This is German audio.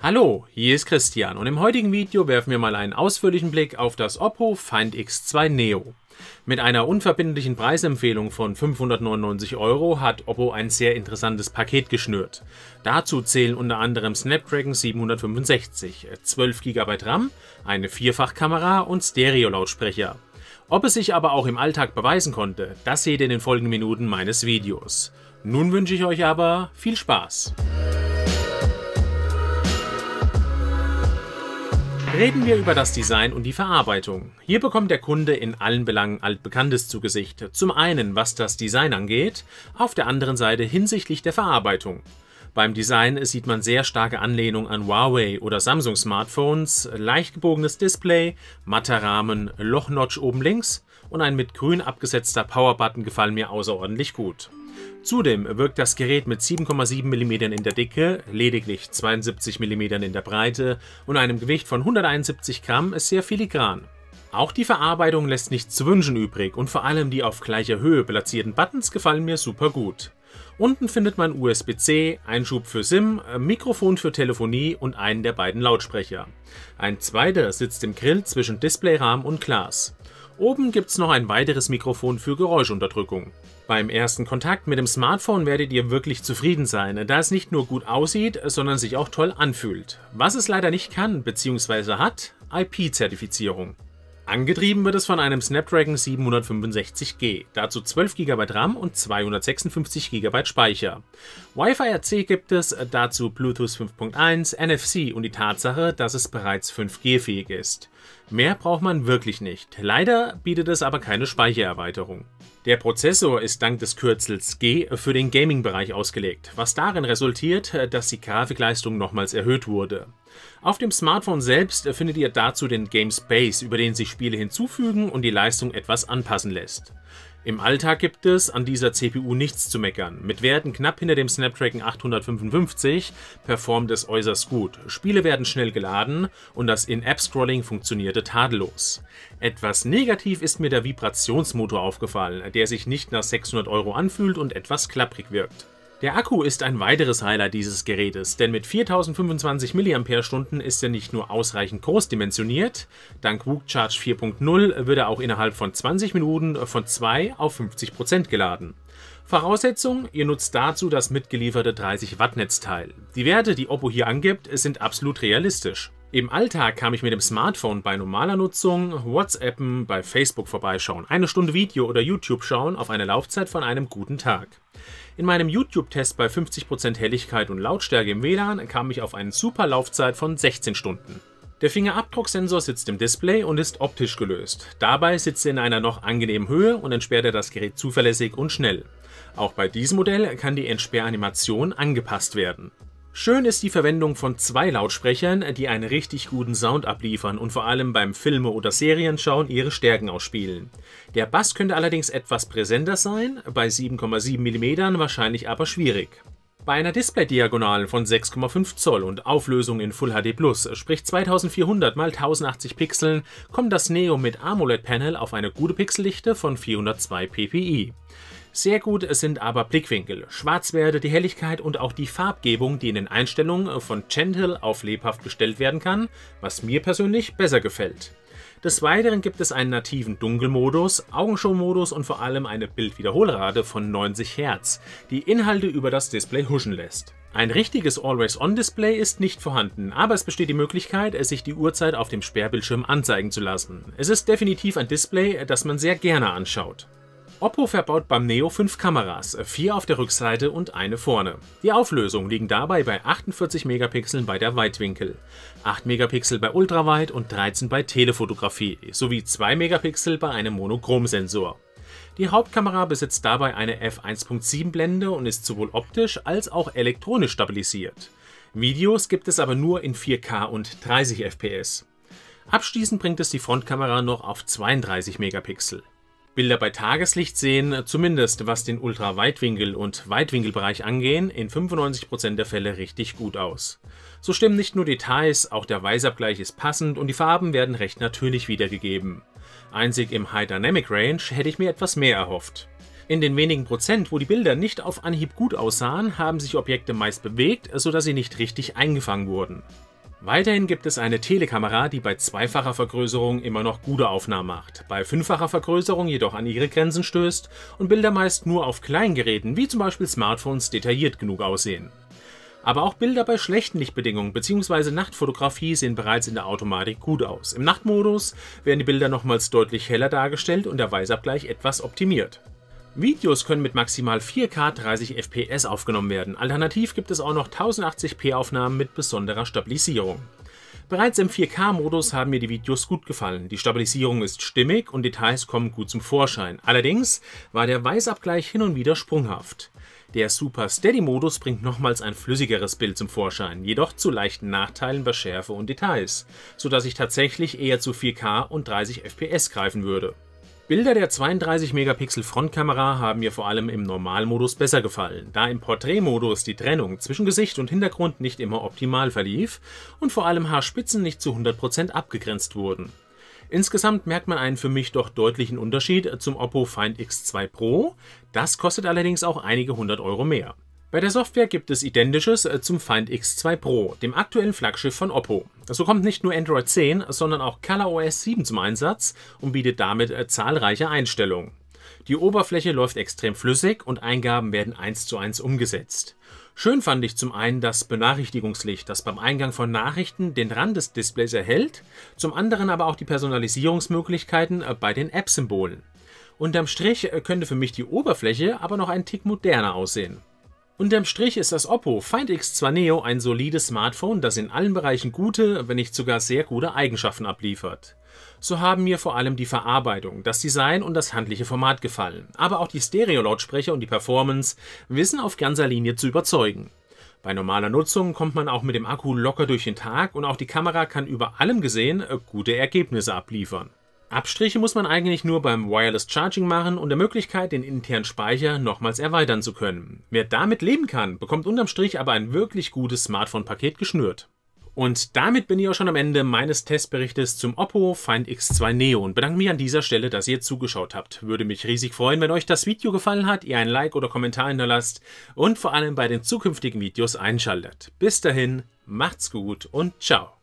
Hallo, hier ist Christian und im heutigen Video werfen wir mal einen ausführlichen Blick auf das Oppo Find X2 Neo. Mit einer unverbindlichen Preisempfehlung von 599 Euro hat Oppo ein sehr interessantes Paket geschnürt. Dazu zählen unter anderem Snapdragon 765, 12 GB RAM, eine Vierfachkamera und Stereo-Lautsprecher. Ob es sich aber auch im Alltag beweisen konnte, das seht ihr in den folgenden Minuten meines Videos. Nun wünsche ich euch aber viel Spaß! Reden wir über das Design und die Verarbeitung. Hier bekommt der Kunde in allen Belangen altbekanntes zu Gesicht. Zum einen, was das Design angeht, auf der anderen Seite hinsichtlich der Verarbeitung. Beim Design sieht man sehr starke Anlehnung an Huawei oder Samsung Smartphones, leicht gebogenes Display, matter Rahmen, Lochnotch oben links und ein mit grün abgesetzter Powerbutton gefallen mir außerordentlich gut. Zudem wirkt das Gerät mit 7,7 mm in der Dicke, lediglich 72 mm in der Breite und einem Gewicht von 171 Gramm sehr filigran. Auch die Verarbeitung lässt nichts zu wünschen übrig und vor allem die auf gleicher Höhe platzierten Buttons gefallen mir super gut. Unten findet man USB-C, Einschub für SIM, äh, Mikrofon für Telefonie und einen der beiden Lautsprecher. Ein zweiter sitzt im Grill zwischen Displayrahmen und Glas. Oben gibt's noch ein weiteres Mikrofon für Geräuschunterdrückung. Beim ersten Kontakt mit dem Smartphone werdet ihr wirklich zufrieden sein, da es nicht nur gut aussieht, sondern sich auch toll anfühlt. Was es leider nicht kann bzw. hat, IP-Zertifizierung. Angetrieben wird es von einem Snapdragon 765G, dazu 12 GB RAM und 256 GB Speicher. Wi-Fi RC gibt es, dazu Bluetooth 5.1, NFC und die Tatsache, dass es bereits 5G-fähig ist. Mehr braucht man wirklich nicht, leider bietet es aber keine Speichererweiterung. Der Prozessor ist dank des Kürzels G für den Gaming-Bereich ausgelegt, was darin resultiert, dass die Grafikleistung nochmals erhöht wurde. Auf dem Smartphone selbst findet ihr dazu den Game Space, über den sich Spiele hinzufügen und die Leistung etwas anpassen lässt. Im Alltag gibt es an dieser CPU nichts zu meckern. Mit Werten knapp hinter dem Snapdragon 855 performt es äußerst gut. Spiele werden schnell geladen und das In-App-Scrolling funktionierte tadellos. Etwas negativ ist mir der Vibrationsmotor aufgefallen, der sich nicht nach 600 Euro anfühlt und etwas klapprig wirkt. Der Akku ist ein weiteres Highlight dieses Gerätes, denn mit 4025 mAh ist er nicht nur ausreichend groß dimensioniert, dank WUK Charge 4.0 wird er auch innerhalb von 20 Minuten von 2 auf 50% geladen. Voraussetzung, ihr nutzt dazu das mitgelieferte 30 Watt Netzteil. Die Werte, die Oppo hier angibt, sind absolut realistisch. Im Alltag kam ich mit dem Smartphone bei normaler Nutzung, WhatsAppen, bei Facebook vorbeischauen, eine Stunde Video oder YouTube schauen auf eine Laufzeit von einem guten Tag. In meinem YouTube-Test bei 50% Helligkeit und Lautstärke im WLAN kam ich auf eine super Laufzeit von 16 Stunden. Der Fingerabdrucksensor sitzt im Display und ist optisch gelöst. Dabei sitzt er in einer noch angenehmen Höhe und entsperrt er das Gerät zuverlässig und schnell. Auch bei diesem Modell kann die Entsperranimation angepasst werden. Schön ist die Verwendung von zwei Lautsprechern, die einen richtig guten Sound abliefern und vor allem beim Filme- oder Serienschauen ihre Stärken ausspielen. Der Bass könnte allerdings etwas präsenter sein, bei 7,7 mm wahrscheinlich aber schwierig. Bei einer display Displaydiagonalen von 6,5 Zoll und Auflösung in Full HD Plus, sprich 2400 x 1080 Pixeln, kommt das Neo mit AMOLED Panel auf eine gute Pixeldichte von 402 ppi. Sehr gut sind aber Blickwinkel, Schwarzwerte, die Helligkeit und auch die Farbgebung, die in den Einstellungen von Gentle auf lebhaft gestellt werden kann, was mir persönlich besser gefällt. Des Weiteren gibt es einen nativen Dunkelmodus, Augenshow-Modus und vor allem eine Bildwiederholrate von 90 Hertz, die Inhalte über das Display huschen lässt. Ein richtiges Always-On-Display ist nicht vorhanden, aber es besteht die Möglichkeit, sich die Uhrzeit auf dem Sperrbildschirm anzeigen zu lassen. Es ist definitiv ein Display, das man sehr gerne anschaut. Oppo verbaut beim Neo 5 Kameras, vier auf der Rückseite und eine vorne. Die Auflösungen liegen dabei bei 48 Megapixeln bei der Weitwinkel, 8 Megapixel bei Ultraweit und 13 bei Telefotografie sowie 2 Megapixel bei einem Monochromsensor. Die Hauptkamera besitzt dabei eine f1.7 Blende und ist sowohl optisch als auch elektronisch stabilisiert. Videos gibt es aber nur in 4K und 30 FPS. Abschließend bringt es die Frontkamera noch auf 32 Megapixel. Bilder bei Tageslicht sehen, zumindest was den Ultraweitwinkel- und Weitwinkelbereich angehen, in 95% der Fälle richtig gut aus. So stimmen nicht nur Details, auch der Weißabgleich ist passend und die Farben werden recht natürlich wiedergegeben. Einzig im High Dynamic Range hätte ich mir etwas mehr erhofft. In den wenigen Prozent, wo die Bilder nicht auf Anhieb gut aussahen, haben sich Objekte meist bewegt, sodass sie nicht richtig eingefangen wurden. Weiterhin gibt es eine Telekamera, die bei zweifacher Vergrößerung immer noch gute Aufnahmen macht, bei fünffacher Vergrößerung jedoch an ihre Grenzen stößt und Bilder meist nur auf kleinen Geräten wie zum Beispiel Smartphones detailliert genug aussehen. Aber auch Bilder bei schlechten Lichtbedingungen bzw. Nachtfotografie sehen bereits in der Automatik gut aus. Im Nachtmodus werden die Bilder nochmals deutlich heller dargestellt und der Weißabgleich etwas optimiert. Videos können mit maximal 4K 30 FPS aufgenommen werden. Alternativ gibt es auch noch 1080p Aufnahmen mit besonderer Stabilisierung. Bereits im 4K-Modus haben mir die Videos gut gefallen. Die Stabilisierung ist stimmig und Details kommen gut zum Vorschein. Allerdings war der Weißabgleich hin und wieder sprunghaft. Der Super Steady-Modus bringt nochmals ein flüssigeres Bild zum Vorschein, jedoch zu leichten Nachteilen bei Schärfe und Details, sodass ich tatsächlich eher zu 4K und 30 FPS greifen würde. Bilder der 32 Megapixel Frontkamera haben mir vor allem im Normalmodus besser gefallen, da im Porträtmodus die Trennung zwischen Gesicht und Hintergrund nicht immer optimal verlief und vor allem Haarspitzen nicht zu 100% abgegrenzt wurden. Insgesamt merkt man einen für mich doch deutlichen Unterschied zum Oppo Find X2 Pro, das kostet allerdings auch einige hundert Euro mehr. Bei der Software gibt es Identisches äh, zum Find X2 Pro, dem aktuellen Flaggschiff von Oppo. So kommt nicht nur Android 10, sondern auch ColorOS 7 zum Einsatz und bietet damit äh, zahlreiche Einstellungen. Die Oberfläche läuft extrem flüssig und Eingaben werden eins zu eins umgesetzt. Schön fand ich zum einen das Benachrichtigungslicht, das beim Eingang von Nachrichten den Rand des Displays erhält, zum anderen aber auch die Personalisierungsmöglichkeiten äh, bei den App-Symbolen. Unterm Strich könnte für mich die Oberfläche aber noch einen Tick moderner aussehen. Unterm Strich ist das Oppo Find X2 Neo ein solides Smartphone, das in allen Bereichen gute, wenn nicht sogar sehr gute Eigenschaften abliefert. So haben mir vor allem die Verarbeitung, das Design und das handliche Format gefallen, aber auch die Stereo-Lautsprecher und die Performance wissen auf ganzer Linie zu überzeugen. Bei normaler Nutzung kommt man auch mit dem Akku locker durch den Tag und auch die Kamera kann über allem gesehen äh, gute Ergebnisse abliefern. Abstriche muss man eigentlich nur beim Wireless Charging machen und der Möglichkeit, den internen Speicher nochmals erweitern zu können. Wer damit leben kann, bekommt unterm Strich aber ein wirklich gutes Smartphone-Paket geschnürt. Und damit bin ich auch schon am Ende meines Testberichtes zum Oppo Find X2 Neo und bedanke mich an dieser Stelle, dass ihr zugeschaut habt. Würde mich riesig freuen, wenn euch das Video gefallen hat, ihr ein Like oder Kommentar hinterlasst und vor allem bei den zukünftigen Videos einschaltet. Bis dahin, macht's gut und ciao.